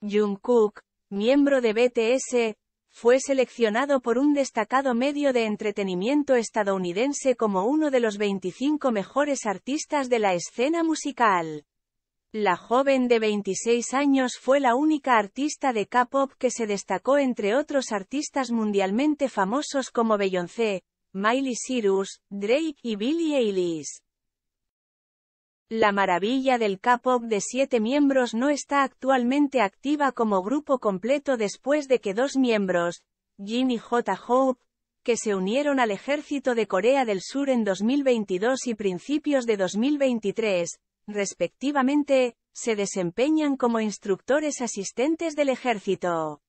Jungkook, miembro de BTS, fue seleccionado por un destacado medio de entretenimiento estadounidense como uno de los 25 mejores artistas de la escena musical. La joven de 26 años fue la única artista de K-pop que se destacó entre otros artistas mundialmente famosos como Beyoncé, Miley Cyrus, Drake y Billie Eilish. La maravilla del K-pop de siete miembros no está actualmente activa como grupo completo después de que dos miembros, Jin y J. Hope, que se unieron al ejército de Corea del Sur en 2022 y principios de 2023, respectivamente, se desempeñan como instructores asistentes del ejército.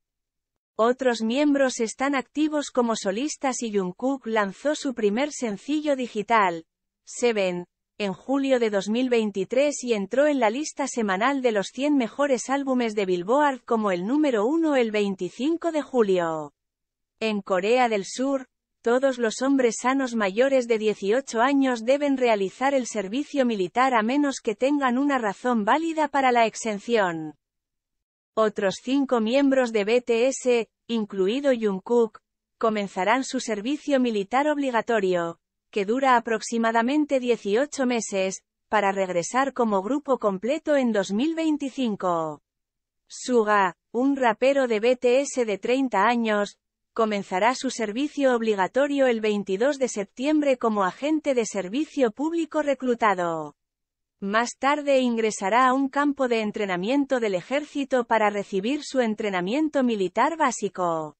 Otros miembros están activos como solistas y Jungkook lanzó su primer sencillo digital, Seven, en julio de 2023 y entró en la lista semanal de los 100 mejores álbumes de Billboard como el número 1 el 25 de julio. En Corea del Sur, todos los hombres sanos mayores de 18 años deben realizar el servicio militar a menos que tengan una razón válida para la exención. Otros cinco miembros de BTS, incluido Jungkook, comenzarán su servicio militar obligatorio, que dura aproximadamente 18 meses, para regresar como grupo completo en 2025. Suga, un rapero de BTS de 30 años, comenzará su servicio obligatorio el 22 de septiembre como agente de servicio público reclutado. Más tarde ingresará a un campo de entrenamiento del ejército para recibir su entrenamiento militar básico.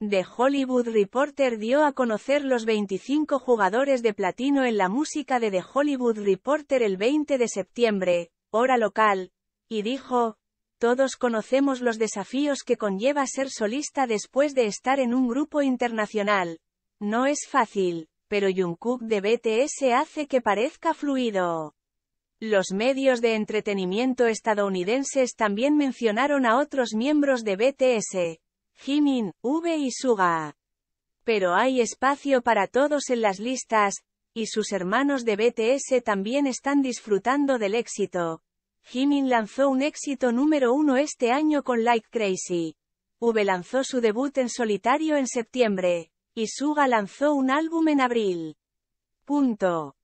The Hollywood Reporter dio a conocer los 25 jugadores de platino en la música de The Hollywood Reporter el 20 de septiembre, hora local, y dijo, todos conocemos los desafíos que conlleva ser solista después de estar en un grupo internacional. No es fácil, pero Jungkook de BTS hace que parezca fluido. Los medios de entretenimiento estadounidenses también mencionaron a otros miembros de BTS, Jimin, V y Suga. Pero hay espacio para todos en las listas, y sus hermanos de BTS también están disfrutando del éxito. Jimin lanzó un éxito número uno este año con Like Crazy. V lanzó su debut en solitario en septiembre, y Suga lanzó un álbum en abril. Punto.